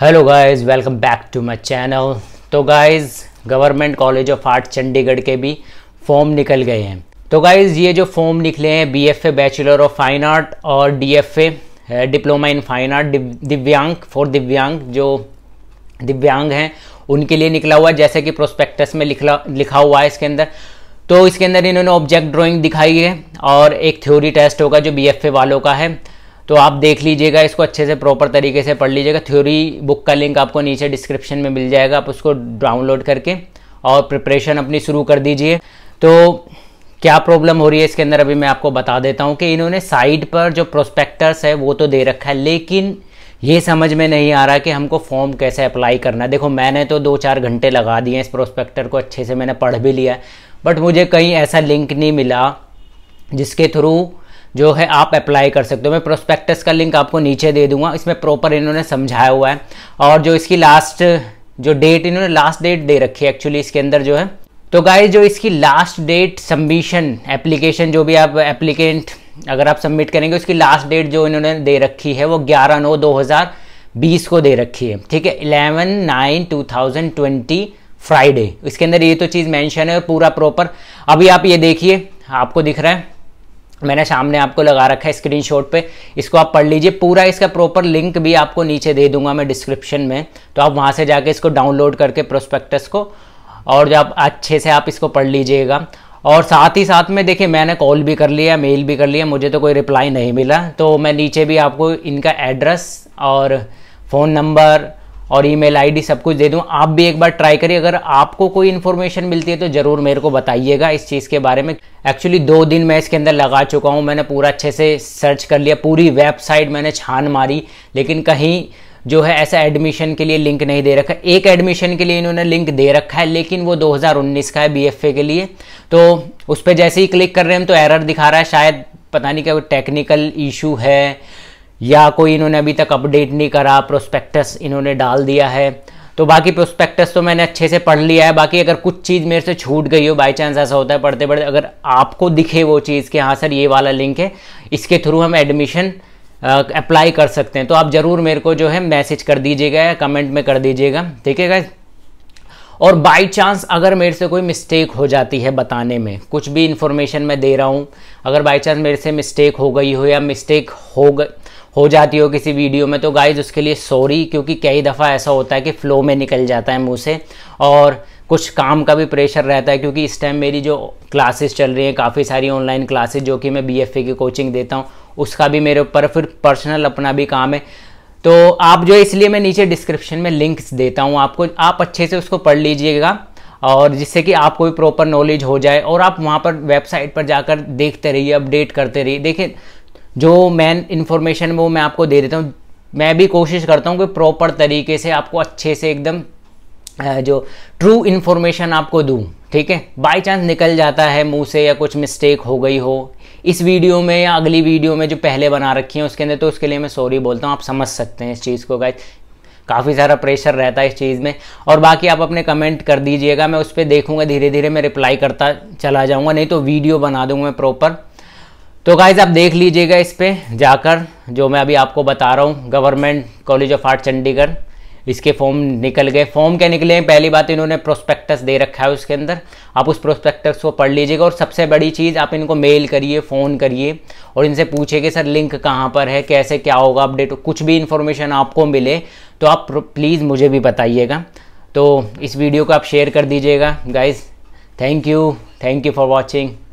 hello guys welcome back to my channel तो guys government college of art Chandigarh के भी form निकल गए हैं तो गाइस ये जो फॉर्म निकले हैं BFA bachelor of fine art और DFA diploma in fine art दिव्यांग फॉर दिव्यांग जो दिव्यांग हैं उनके लिए निकला हुआ है जैसे कि प्रोस्पेक्टस में लिखला लिखा हुआ है इसके अंदर तो इसके अंदर इन्होंने ऑब्जेक्ट ड्राइंग दिखाई है और एक थ्योरी टेस्ट होगा जो बीएफए वालों का है तो आप देख लीजिएगा इसको अच्छे से प्रॉपर तरीके से पढ़ लीजिएगा थ्योरी बुक का लिंक आपको नीचे डिस्क्रिप्शन में मिल जाएगा आप उसको डाउनलोड करके और प्रिपरेशन अपनी शुरू कर दीजिए तो क्या प्रॉब्लम हो रही है इसके अंदर अभी मैं आपको बता देता हूँ कि इन्होंने साइट पर जो प्रोस्पेक्टर्स है वो तो दे रखा है लेकिन ये समझ में नहीं आ रहा कि हमको फॉर्म कैसे अप्लाई करना है देखो मैंने तो दो चार घंटे लगा दिए इस प्रोस्पेक्टर को अच्छे से मैंने पढ़ भी लिया बट मुझे कहीं ऐसा लिंक नहीं मिला जिसके थ्रू जो है आप अप्लाई कर सकते हो मैं प्रोस्पेक्टस का लिंक आपको नीचे दे दूंगा इसमें प्रॉपर इन्होंने समझाया हुआ है और जो इसकी लास्ट जो डेट इन्होंने लास्ट डेट दे रखी है एक्चुअली इसके अंदर जो है तो गाइज जो इसकी लास्ट डेट सबमिशन एप्लीकेशन जो भी आप एप्लीकेंट अगर आप सबमिट करेंगे उसकी लास्ट डेट जो इन्होंने दे रखी है वो ग्यारह नौ दो हज़ार बीस को दे रखी है ठीक है eleven nine two thousand twenty Friday इसके अंदर ये तो चीज़ मेंशन है पूरा प्रॉपर अभी आप ये देखिए आपको दिख रहा है मैंने सामने आपको लगा रखा है स्क्रीनशॉट पे इसको आप पढ़ लीजिए पूरा इसका प्रॉपर लिंक भी आपको नीचे दे दूंगा मैं डिस्क्रिप्शन में तो आप वहाँ से जाके इसको डाउनलोड करके प्रोस्पेक्टस को और जब आप अच्छे से आप इसको पढ़ लीजिएगा और साथ ही साथ में देखिए मैंने कॉल भी कर लिया मेल भी कर लिया मुझे तो कोई रिप्लाई नहीं मिला तो मैं नीचे भी आपको इनका एड्रेस और फ़ोन नंबर और ईमेल आईडी सब कुछ दे दूँ आप भी एक बार ट्राई करिए अगर आपको कोई इन्फॉर्मेशन मिलती है तो ज़रूर मेरे को बताइएगा इस चीज़ के बारे में एक्चुअली दो दिन मैं इसके अंदर लगा चुका हूँ मैंने पूरा अच्छे से सर्च कर लिया पूरी वेबसाइट मैंने छान मारी लेकिन कहीं जो है ऐसा एडमिशन के लिए लिंक नहीं दे रखा एक एडमिशन के लिए इन्होंने लिंक दे रखा है लेकिन वो 2019 का है बी के लिए तो उस पर जैसे ही क्लिक कर रहे हैं हम तो एरर दिखा रहा है शायद पता नहीं क्या टेक्निकल इशू है या कोई इन्होंने अभी तक अपडेट नहीं करा प्रोस्पेक्टस इन्होंने डाल दिया है तो बाकी प्रोस्पेक्टस तो मैंने अच्छे से पढ़ लिया है बाकी अगर कुछ चीज़ मेरे से छूट गई हो बाई चांस ऐसा होता है पढ़ते पढ़ते अगर आपको दिखे वो चीज़ कि हाँ सर ये वाला लिंक है इसके थ्रू हम एडमिशन अप्लाई कर सकते हैं तो आप ज़रूर मेरे को जो है मैसेज कर दीजिएगा या कमेंट में कर दीजिएगा ठीक है गाइज और बाई चांस अगर मेरे से कोई मिस्टेक हो जाती है बताने में कुछ भी इन्फॉर्मेशन मैं दे रहा हूँ अगर बाई चांस मेरे से मिस्टेक हो गई हो या मिस्टेक हो गई हो जाती हो किसी वीडियो में तो गाइज उसके लिए सॉरी क्योंकि कई दफ़ा ऐसा होता है कि फ़्लो में निकल जाता है मुँह से और कुछ काम का भी प्रेशर रहता है क्योंकि इस टाइम मेरी जो क्लासेस चल रही हैं काफ़ी सारी ऑनलाइन क्लासेस जो कि मैं बी की कोचिंग देता हूँ उसका भी मेरे ऊपर फिर पर्सनल अपना भी काम है तो आप जो इसलिए मैं नीचे डिस्क्रिप्शन में लिंक्स देता हूँ आपको आप अच्छे से उसको पढ़ लीजिएगा और जिससे कि आपको भी प्रॉपर नॉलेज हो जाए और आप वहाँ पर वेबसाइट पर जाकर देखते रहिए अपडेट करते रहिए देखिए जो मेन इन्फॉर्मेशन वो मैं आपको दे देता हूँ मैं भी कोशिश करता हूँ कि प्रॉपर तरीके से आपको अच्छे से एकदम जो ट्रू इन्फॉर्मेशन आपको दूँ ठीक है बाई चांस निकल जाता है मुंह से या कुछ मिस्टेक हो गई हो इस वीडियो में या अगली वीडियो में जो पहले बना रखी है उसके अंदर तो उसके लिए मैं सॉरी बोलता हूँ आप समझ सकते हैं इस चीज़ को गाइज काफ़ी सारा प्रेशर रहता है इस चीज़ में और बाकी आप अपने कमेंट कर दीजिएगा मैं उस पर देखूँगा धीरे धीरे मैं रिप्लाई करता चला जाऊँगा नहीं तो वीडियो बना दूँगा मैं प्रॉपर तो गाइज आप देख लीजिएगा इस पर जाकर जो मैं अभी आपको बता रहा हूँ government college of art Chandigarh इसके फॉर्म निकल गए फॉर्म क्या निकले हैं पहली बात तो इन्होंने प्रोस्पेक्टस दे रखा है उसके अंदर आप उस प्रोस्पेक्टस को पढ़ लीजिएगा और सबसे बड़ी चीज़ आप इनको मेल करिए फ़ोन करिए और इनसे पूछिए कि सर लिंक कहाँ पर है कैसे क्या होगा अपडेट कुछ भी इन्फॉर्मेशन आपको मिले तो आप प्लीज़ मुझे भी बताइएगा तो इस वीडियो को आप शेयर कर दीजिएगा guys thank you thank you for watching